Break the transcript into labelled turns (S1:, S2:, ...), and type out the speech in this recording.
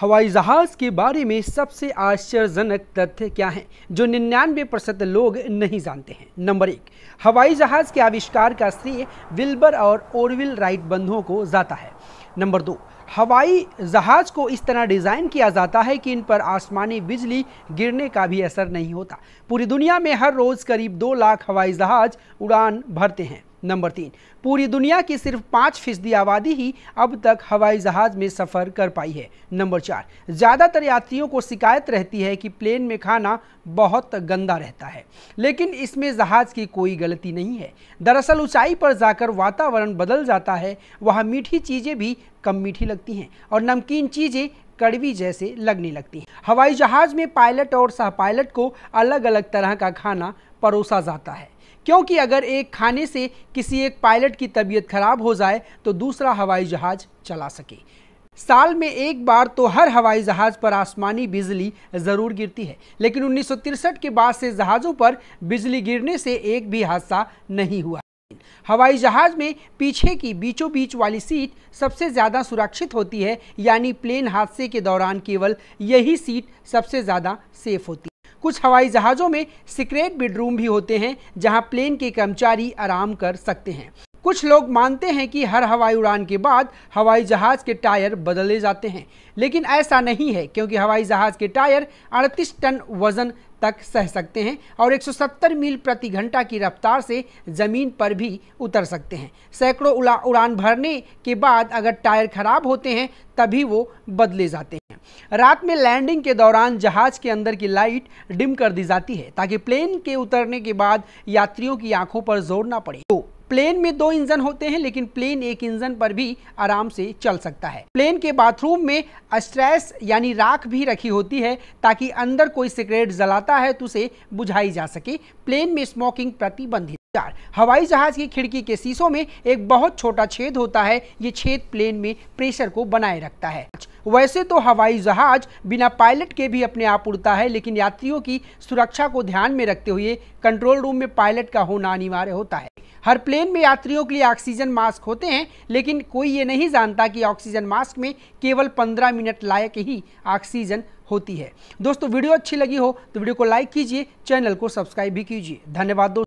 S1: हवाई जहाज़ के बारे में सबसे आश्चर्यजनक तथ्य क्या हैं जो निन्यानवे प्रतिशत लोग नहीं जानते हैं नंबर एक हवाई जहाज़ के आविष्कार का श्रेय विल्बर और ओरविल राइट बंधुओं को जाता है नंबर दो हवाई जहाज़ को इस तरह डिज़ाइन किया जाता है कि इन पर आसमानी बिजली गिरने का भी असर नहीं होता पूरी दुनिया में हर रोज़ करीब दो लाख हवाई जहाज़ उड़ान भरते हैं नंबर तीन पूरी दुनिया की सिर्फ पाँच फीसदी आबादी ही अब तक हवाई जहाज़ में सफ़र कर पाई है नंबर चार ज़्यादातर यात्रियों को शिकायत रहती है कि प्लेन में खाना बहुत गंदा रहता है लेकिन इसमें जहाज़ की कोई गलती नहीं है दरअसल ऊंचाई पर जाकर वातावरण बदल जाता है वहाँ मीठी चीज़ें भी कम मीठी लगती हैं और नमकीन चीज़ें कड़वी जैसे लगने लगती हैं हवाई जहाज़ में पायलट और सह पायलट को अलग अलग तरह का खाना परोसा जाता है क्योंकि अगर एक खाने से किसी एक पायलट की तबीयत खराब हो जाए तो दूसरा हवाई जहाज चला सके साल में एक बार तो हर हवाई जहाज पर आसमानी बिजली ज़रूर गिरती है लेकिन उन्नीस के बाद से जहाज़ों पर बिजली गिरने से एक भी हादसा नहीं हुआ हवाई जहाज में पीछे की बीचों बीच वाली सीट सबसे ज़्यादा सुरक्षित होती है यानी प्लेन हादसे के दौरान केवल यही सीट सबसे ज़्यादा सेफ होती है कुछ हवाई जहाज़ों में सीक्रेट बेडरूम भी होते हैं जहां प्लेन के कर्मचारी आराम कर सकते हैं कुछ लोग मानते हैं कि हर हवाई उड़ान के बाद हवाई जहाज़ के टायर बदले जाते हैं लेकिन ऐसा नहीं है क्योंकि हवाई जहाज़ के टायर 38 टन वज़न तक सह सकते हैं और 170 मील प्रति घंटा की रफ्तार से ज़मीन पर भी उतर सकते हैं सैकड़ों उड़ान भरने के बाद अगर टायर खराब होते हैं तभी वो बदले जाते हैं रात में लैंडिंग के दौरान जहाज के अंदर की लाइट डिम कर दी जाती है ताकि प्लेन के उतरने के बाद यात्रियों की आंखों पर जोर ना पड़े तो प्लेन में दो इंजन होते हैं लेकिन प्लेन एक इंजन पर भी आराम से चल सकता है प्लेन के बाथरूम में स्ट्रेस यानी राख भी रखी होती है ताकि अंदर कोई सिगरेट जलाता है तो उसे बुझाई जा सके प्लेन में स्मोकिंग प्रतिबंधित नमस्कार हवाई जहाज की खिड़की के शीशों में एक बहुत छोटा छेद होता है ये छेद प्लेन में प्रेशर को बनाए रखता है वैसे तो हवाई जहाज बिना पायलट के भी अपने आप उड़ता है लेकिन यात्रियों की सुरक्षा को ध्यान में रखते हुए कंट्रोल रूम में पायलट का होना अनिवार्य होता है हर प्लेन में यात्रियों के लिए ऑक्सीजन मास्क होते हैं लेकिन कोई ये नहीं जानता कि ऑक्सीजन मास्क में केवल 15 मिनट लायक ही ऑक्सीजन होती है दोस्तों वीडियो अच्छी लगी हो तो वीडियो को लाइक कीजिए चैनल को सब्सक्राइब भी कीजिए धन्यवाद